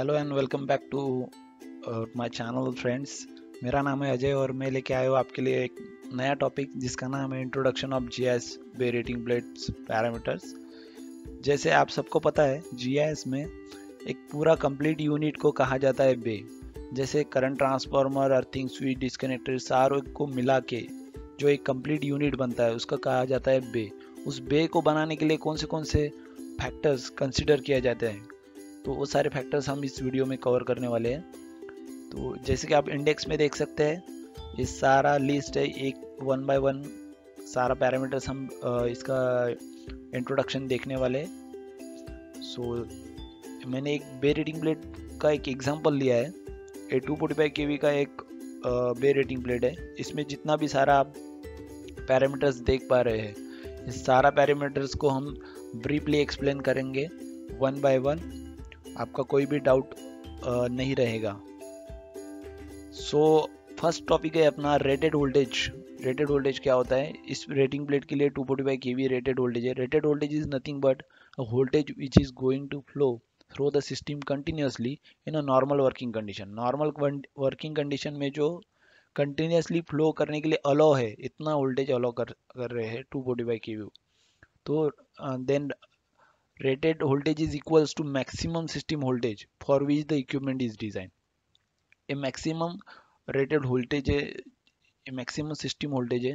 hello and welcome back to my channel friends मेरा नाम है अजय और मैं लेके आया हूँ आपके लिए एक नया टॉपिक जिसका नाम है introduction of G S rating plates parameters जैसे आप सबको पता है जी आई एस में एक पूरा कंप्लीट यूनिट को कहा जाता है बे जैसे current transformer earthing switch disconnector सारों को मिला के जो एक कंप्लीट यूनिट बनता है उसका कहा जाता है बे उस बे को बनाने के लिए कौन से कौन से फैक्टर्स कंसिडर किया जाते हैं तो वो सारे फैक्टर्स हम इस वीडियो में कवर करने वाले हैं तो जैसे कि आप इंडेक्स में देख सकते हैं ये सारा लिस्ट है एक वन बाय वन सारा पैरामीटर्स हम इसका इंट्रोडक्शन देखने वाले हैं सो so, मैंने एक बे रेटिंग प्लेट का एक एग्जांपल लिया है ए टू फोर्टी फाइव के का एक बे रेटिंग प्लेट है इसमें जितना भी सारा आप पैरामीटर्स देख पा रहे हैं इस सारा पैरामीटर्स को हम ब्रीफली एक्सप्लेन करेंगे वन बाय वन आपका कोई भी डाउट नहीं रहेगा सो फर्स्ट टॉपिक है अपना रेटेड वोल्टेज रेटेड वोल्टेज क्या होता है इस रेटिंग प्लेट के लिए two forty five K V rated voltage है rated voltage is nothing but voltage which is going to flow through the system continuously in a normal working condition normal working condition में जो continuously flow करने के लिए allow है इतना voltage allow कर कर रहे हैं two forty five K V तो then rated voltage is equals to maximum system voltage for which the equipment is designed a maximum rated voltage है maximum system voltage है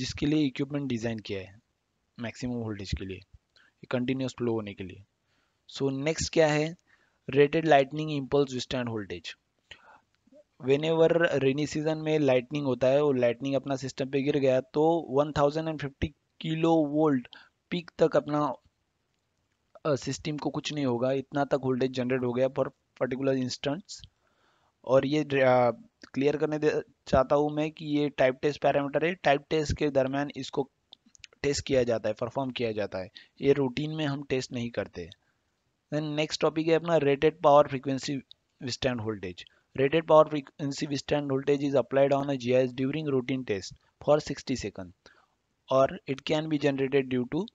जिसके लिए equipment design किया है maximum voltage के लिए continuous flow होने के लिए so next क्या है rated lightning impulse withstand voltage whenever rainy season में लाइटनिंग होता है और लाइटनिंग अपना सिस्टम पे गिर गया तो 1050 किलो वोल्ट पीक तक अपना सिस्टम को कुछ नहीं होगा इतना तक वोल्टेज जनरेट हो गया पर पर्टिकुलर इंस्टेंट्स और ये क्लियर करने चाहता हूँ मैं कि ये टाइप टेस्ट पैरामीटर है टाइप टेस्ट के दरमियान इसको टेस्ट किया जाता है परफॉर्म किया जाता है ये रूटीन में हम टेस्ट नहीं करते देन नेक्स्ट टॉपिक है अपना rated power frequency withstand voltage rated power frequency withstand voltage is applied on a GIS during routine test for 60 second और it can be generated due to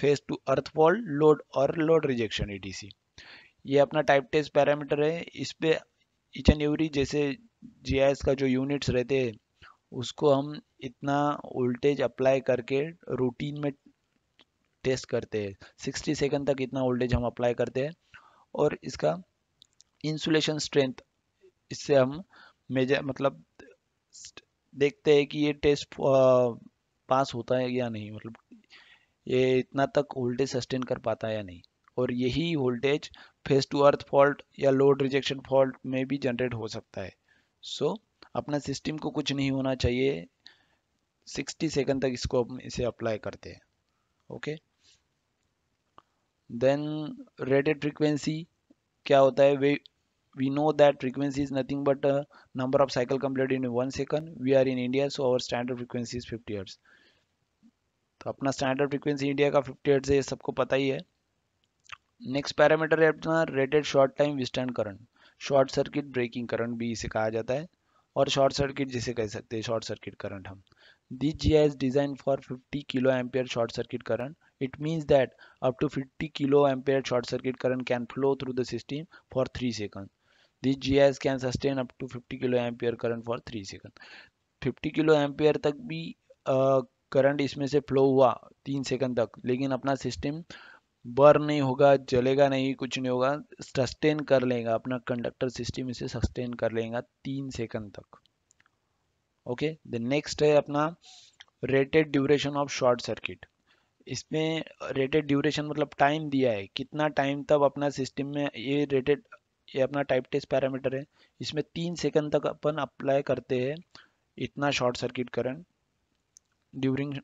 phase to earth fault load और load rejection सी e ये अपना type test parameter है इस पर each and every जैसे GIS का जो यूनिट्स रहते हैं उसको हम इतना वोल्टेज अप्लाई करके रूटीन में टेस्ट करते हैं सिक्सटी सेकेंड तक इतना वोल्टेज हम अप्लाई करते हैं और इसका इंसुलेशन स्ट्रेंथ इससे हम मेजर मतलब देखते हैं कि ये टेस्ट पास होता है या नहीं मतलब ये इतना तक वोल्टेज सस्टेन कर पाता है या नहीं और यही voltage phase to earth fault या लोड रिजेक्शन फॉल्ट में भी जनरेट हो सकता है सो so, अपना सिस्टम को कुछ नहीं होना चाहिए 60 सेकंड तक इसको हम इसे अप्लाई करते हैं ओके देन रेटेड फ्रीक्वेंसी क्या होता है वे we know that frequency is nothing but number of cycle cycle in one second we are in India so so standard frequency is fifty 50 तो अपना स्टैंडर्ड फ्रिक्वेंसी इंडिया का fifty एट से ये सबको पता ही है नेक्स्ट पैरामीटर है अपना rated short time withstand current short circuit breaking current भी इसे कहा जाता है और शॉर्ट सर्किट जिसे कह सकते हैं शॉर्ट सर्किट करंट हम this G S design for fifty kilo ampere short circuit current it it means that up to 50 kilo ampere short circuit current can flow through the system for 3 seconds this S can sustain up to fifty kilo ampere current for three second fifty kilo ampere तक भी current इसमें से flow हुआ तीन second तक लेकिन अपना system burn नहीं होगा जलेगा नहीं कुछ नहीं होगा सस्टेन कर लेगा अपना कंडक्टर सिस्टम इसे सस्टेन कर लेगा तीन सेकंड तक ओके द नेक्स्ट है अपना rated duration of short circuit इसमें रेटेड ड्यूरेशन मतलब टाइम दिया है कितना टाइम तक अपना सिस्टम में ये रेटेड ये अपना टाइप टेस्ट पैरामीटर है इसमें तीन सेकंड तक अपन अप्लाई करते हैं इतना short circuit current during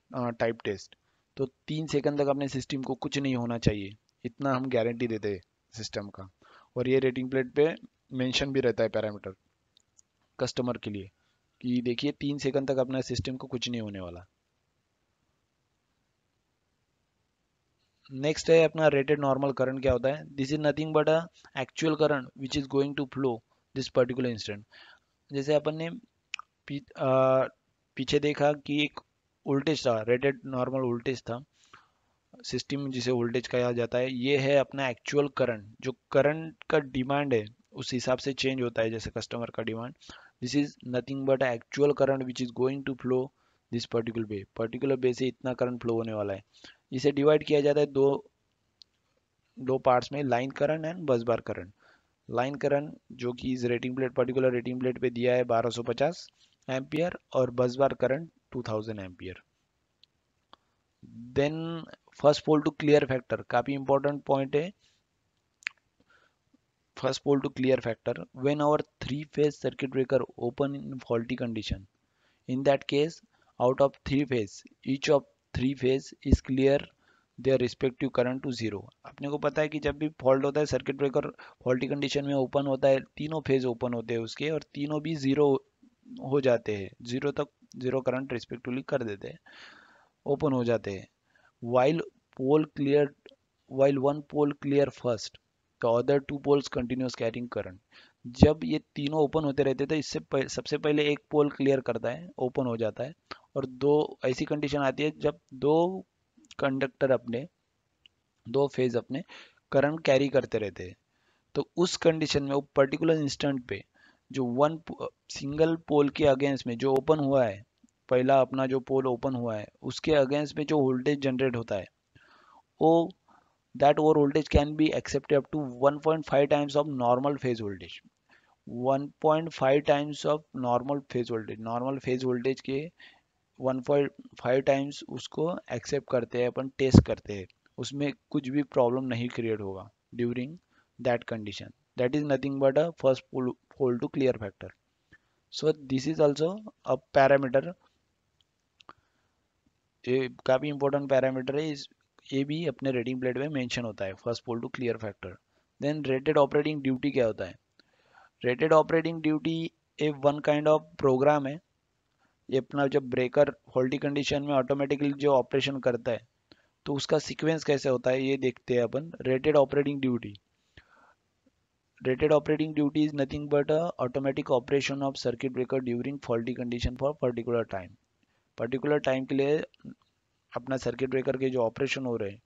type test तो तीन सेकंड तक अपने सिस्टम को कुछ नहीं होना चाहिए इतना हम गारंटी देते हैं सिस्टम का और ये रेटिंग प्लेट पे मेंशन भी रहता है पैरामीटर कस्टमर के लिए कि देखिए तीन सेकंड तक अपना सिस्टम को कुछ नहीं होने वाला नेक्स्ट है अपना रेटेड नॉर्मल करंट क्या होता है this is nothing but a actual current which is going to flow this particular instant जैसे अपन ने पी, आ, पीछे देखा कि एक वोल्टेज था रेटेड नॉर्मल वोल्टेज था सिस्टम जिसे वोल्टेज कहा जाता है ये है अपना एक्चुअल करंट जो करंट का डिमांड है उस हिसाब से चेंज होता है जैसे कस्टमर का demand this is nothing but actual current which is going to flow this particular bay particular bay से इतना करंट फ्लो होने वाला है इसे डिवाइड किया जाता है दो दो पार्ट्स में लाइन करंट एंड बस बार करंट लाइन करंट जो कि इस rating plate particular rating plate पे दिया है 1250 एम्पियर और busbar current 2000 ampere then first pole to clear factor काफी इंपॉर्टेंट पॉइंट है first pole to clear factor when our three phase circuit breaker open in faulty condition in that case out of three phase each of three phase is clear their respective current to zero अपने को पता है कि जब भी fault होता है circuit breaker faulty condition में ओपन होता है तीनों फेज ओपन होते हैं उसके और तीनों भी जीरो हो जाते हैं जीरो तक जीरो करंट रिस्पेक्टिवली कर देते हैं ओपन हो जाते हैं while pole clear while one pole clear first the other two poles continuous carrying current जब ये तीनों ओपन होते रहते तो इससे सबसे पहले एक पोल क्लियर करता है ओपन हो जाता है और दो ऐसी कंडीशन आती है जब दो कंडक्टर अपने दो फेज अपने करंट कैरी करते रहते हैं तो उस कंडीशन में वो पर्टिकुलर इंस्टेंट पे जो वन सिंगल पोल के अगेंस्ट में जो ओपन हुआ है पहला अपना जो पोल ओपन हुआ है उसके अगेंस्ट में जो वोल्टेज जनरेट होता है वो that over voltage can be accepted up to 1.5 times of normal phase voltage 1.5 times of normal phase voltage normal phase voltage के 1.5 टाइम्स उसको एक्सेप्ट करते हैं अपन टेस्ट करते हैं उसमें कुछ भी प्रॉब्लम नहीं क्रिएट होगा during that condition that is nothing but a first equal to clear factor so this is also a parameter ये काफ़ी इंपॉर्टेंट पैरामीटर है इस ये भी अपने रेटिंग प्लेट में मेंशन होता है first pole to clear factor then rated operating duty क्या होता है rated operating duty a one kind of program है ये अपना जब ब्रेकर हॉल्टी कंडीशन में ऑटोमेटिकली जो ऑपरेशन करता है तो उसका सीक्वेंस कैसे होता है ये देखते हैं अपन rated operating duty rated operating duty is nothing but a automatic operation of circuit breaker during faulty condition for particular time particular time के लिए अपना circuit breaker के जो operation हो रहे हैं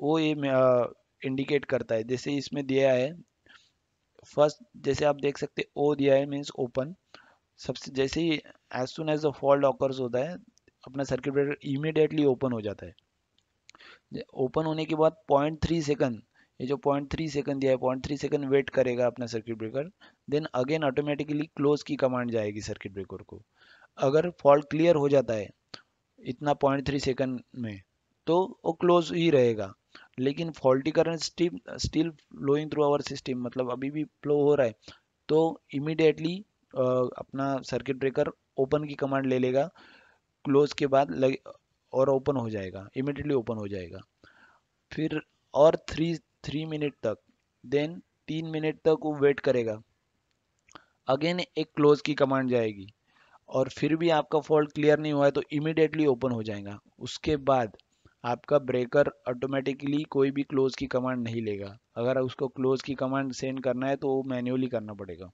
वो ये इंडिकेट करता है जैसे इसमें दिया है फर्स्ट जैसे आप देख सकते ओ दिया है मीन्स ओपन सबसे जैसे ही as soon as the fault occurs होता है अपना सर्किट ब्रेकर इमिडिएटली ओपन हो जाता है ओपन होने के बाद पॉइंट थ्री सेकंड ये जो पॉइंट थ्री सेकंड दिया है पॉइंट थ्री सेकंड वेट करेगा अपना circuit breaker then again automatically close की कमांड जाएगी सर्किट ब्रेकर को अगर फॉल्ट क्लियर हो जाता है इतना पॉइंट थ्री सेकेंड में तो वो क्लोज ही रहेगा लेकिन फॉल्टी करंट स्टीम still flowing through our system मतलब अभी भी फ्लो हो रहा है तो इमिडिएटली अपना सर्किट ब्रेकर ओपन की कमांड ले लेगा क्लोज के बाद लगे और ओपन हो जाएगा इमिडिएटली ओपन हो जाएगा फिर और थ्री थ्री मिनट तक देन तीन मिनट तक वो वेट करेगा अगेन एक क्लोज की कमांड जाएगी और फिर भी आपका फॉल्ट क्लियर नहीं हुआ है तो इमिडिएटली ओपन हो जाएगा उसके बाद आपका ब्रेकर ऑटोमेटिकली कोई भी क्लोज की कमांड नहीं लेगा अगर उसको क्लोज की कमांड सेंड करना है तो वो मैन्युअली करना पड़ेगा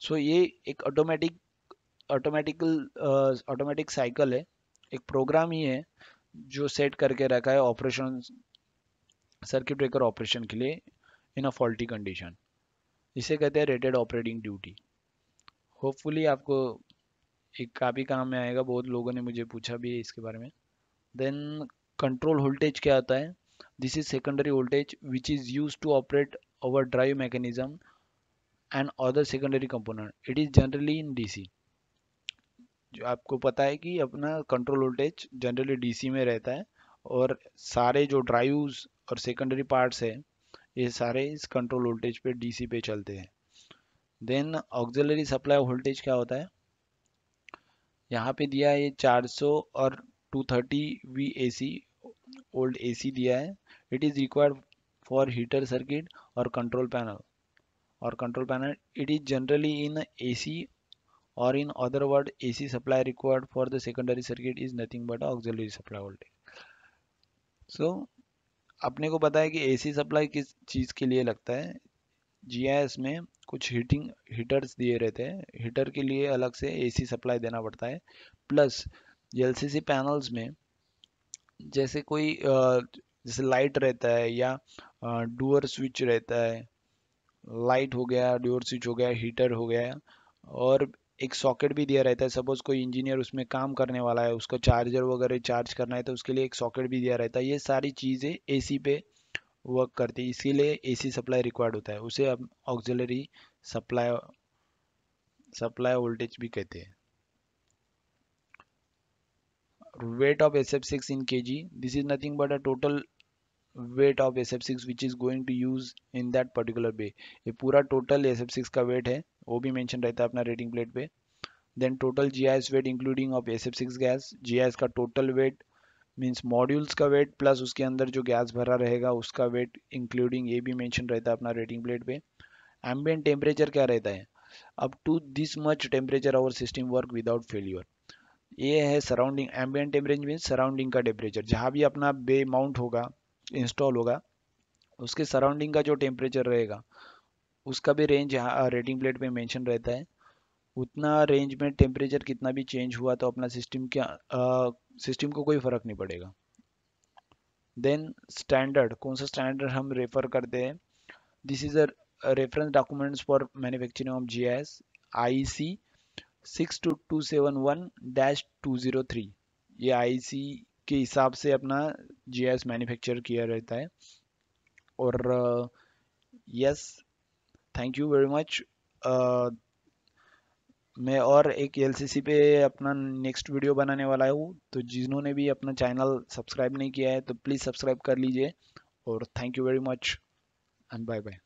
सो so, ये एक ऑटोमेटिक ऑटोमेटिकल ऑटोमेटिक साइकिल है एक प्रोग्राम ही है जो सेट करके रखा है ऑपरेशन सर्किट ब्रेकर ऑपरेशन के लिए इन अ फॉल्टी कंडीशन इसे कहते हैं रेटेड ऑपरेटिंग ड्यूटी होपफुली आपको एक काफ़ी काम में आएगा बहुत लोगों ने मुझे पूछा भी इसके बारे में देन कंट्रोल वोल्टेज क्या होता है this is secondary voltage which is used to operate our drive mechanism and other secondary component it is generally in DC जो आपको पता है कि अपना कंट्रोल वोल्टेज जनरली डीसी में रहता है और सारे जो ड्राइव्स और सेकेंडरी पार्ट्स है ये सारे इस कंट्रोल वोल्टेज पे डीसी पे चलते हैं देन ऑक्जिलरी सप्लाई वोल्टेज क्या होता है यहाँ पे दिया है ये 400 और 230 thirty V A C old A C दिया है it is required for heater circuit और कंट्रोल पैनल और control panel it is generally in A C in other word a AC supply required for the secondary circuit is nothing but auxiliary supply voltage so so, अपने को पता है कि AC supply किस चीज़ के लिए लगता है जीआईएस में कुछ हीटिंग हीटर्स दिए रहते हैं हीटर के लिए अलग से एसी सप्लाई देना पड़ता है प्लस एलसीसी पैनल्स में जैसे कोई जैसे लाइट रहता है या डोअर स्विच रहता है लाइट हो गया डोअर स्विच हो गया हीटर हो गया और एक सॉकेट भी दिया रहता है सपोज कोई इंजीनियर उसमें काम करने वाला है उसको चार्जर वगैरह चार्ज करना है तो उसके लिए एक सॉकेट भी दिया रहता है ये सारी चीज़ें एसी पे वर्क करती है इसीलिए एसी सप्लाई रिक्वायर्ड होता है उसे अब ऑक्जिलरी सप्लाई सप्लाई वोल्टेज भी कहते हैं of S F six in K G this is nothing but a total weight of S F six which is going to use in that particular bay ये पूरा total S F six का weight है वो भी mention रहता है अपना rating plate पे then total G I S weight including of S F six gas G I S का टोटल वेट मीन्स मॉड्यूल्स का वेट प्लस उसके अंदर जो गैस भरा रहेगा उसका वेट इंक्लूडिंग ये भी मैंशन रहता है अपना रेटिंग प्लेट पे एम्बियन टेम्परेचर क्या रहता है up to this much temperature our system work without failure ये है surrounding ambient temperature means surrounding का टेम्परेचर जहाँ भी अपना बे माउंट होगा इंस्टॉल होगा उसके सराउंडिंग का जो टेम्परेचर रहेगा उसका भी रेंज यहाँ रेटिंग प्लेट में मेंशन रहता है उतना रेंज में टेम्परेचर कितना भी चेंज हुआ तो अपना सिस्टम के सिस्टम को कोई फ़र्क नहीं पड़ेगा देन स्टैंडर्ड कौन सा स्टैंडर्ड हम रेफर करते हैं this is a reference documents for manufacturing of G S I C six two two seven one dash two zero three ये आई सी e के हिसाब से अपना जी मैन्युफैक्चर किया रहता है और yes thank you very much मैं और एक एलसीसी पे अपना नेक्स्ट वीडियो बनाने वाला हूँ तो जिन्होंने भी अपना चैनल सब्सक्राइब नहीं किया है तो प्लीज़ सब्सक्राइब कर लीजिए और thank you very much and bye bye